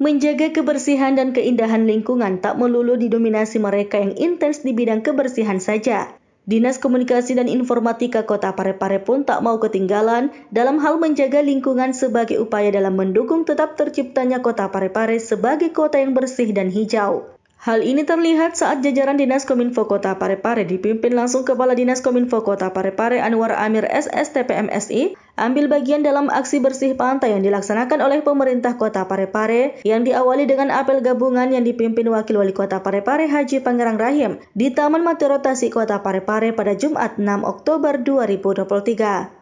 Menjaga kebersihan dan keindahan lingkungan tak melulu didominasi mereka yang intens di bidang kebersihan saja. Dinas Komunikasi dan Informatika Kota Parepare pun tak mau ketinggalan dalam hal menjaga lingkungan sebagai upaya dalam mendukung tetap terciptanya Kota Parepare sebagai kota yang bersih dan hijau. Hal ini terlihat saat jajaran Dinas Kominfo Kota Parepare dipimpin langsung Kepala Dinas Kominfo Kota Parepare Anwar Amir SSTPMSI ambil bagian dalam aksi bersih pantai yang dilaksanakan oleh pemerintah Kota Parepare yang diawali dengan apel gabungan yang dipimpin Wakil Wali Kota Parepare Haji Pangerang Rahim di Taman Mati Kota Parepare pada Jumat 6 Oktober 2023.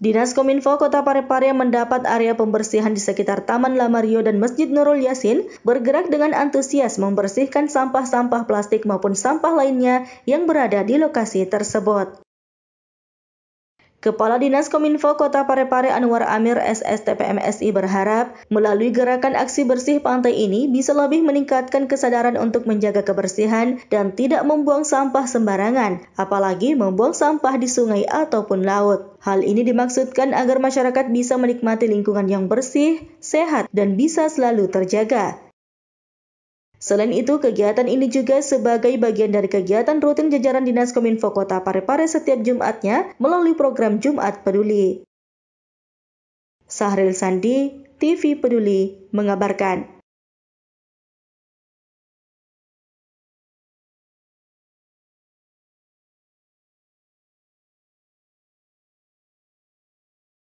Dinas Kominfo Kota Parepare mendapat area pembersihan di sekitar Taman Lamario dan Masjid Nurul Yasin bergerak dengan antusias membersihkan sampah-sampah plastik maupun sampah lainnya yang berada di lokasi tersebut. Kepala Dinas Kominfo Kota Parepare Anwar Amir SSTPMSI berharap melalui gerakan aksi bersih pantai ini bisa lebih meningkatkan kesadaran untuk menjaga kebersihan dan tidak membuang sampah sembarangan, apalagi membuang sampah di sungai ataupun laut. Hal ini dimaksudkan agar masyarakat bisa menikmati lingkungan yang bersih, sehat, dan bisa selalu terjaga. Selain itu, kegiatan ini juga sebagai bagian dari kegiatan rutin jajaran Dinas Kominfo Kota Parepare setiap Jumatnya melalui program Jumat Peduli. Sahril Sandi, TV Peduli, mengabarkan.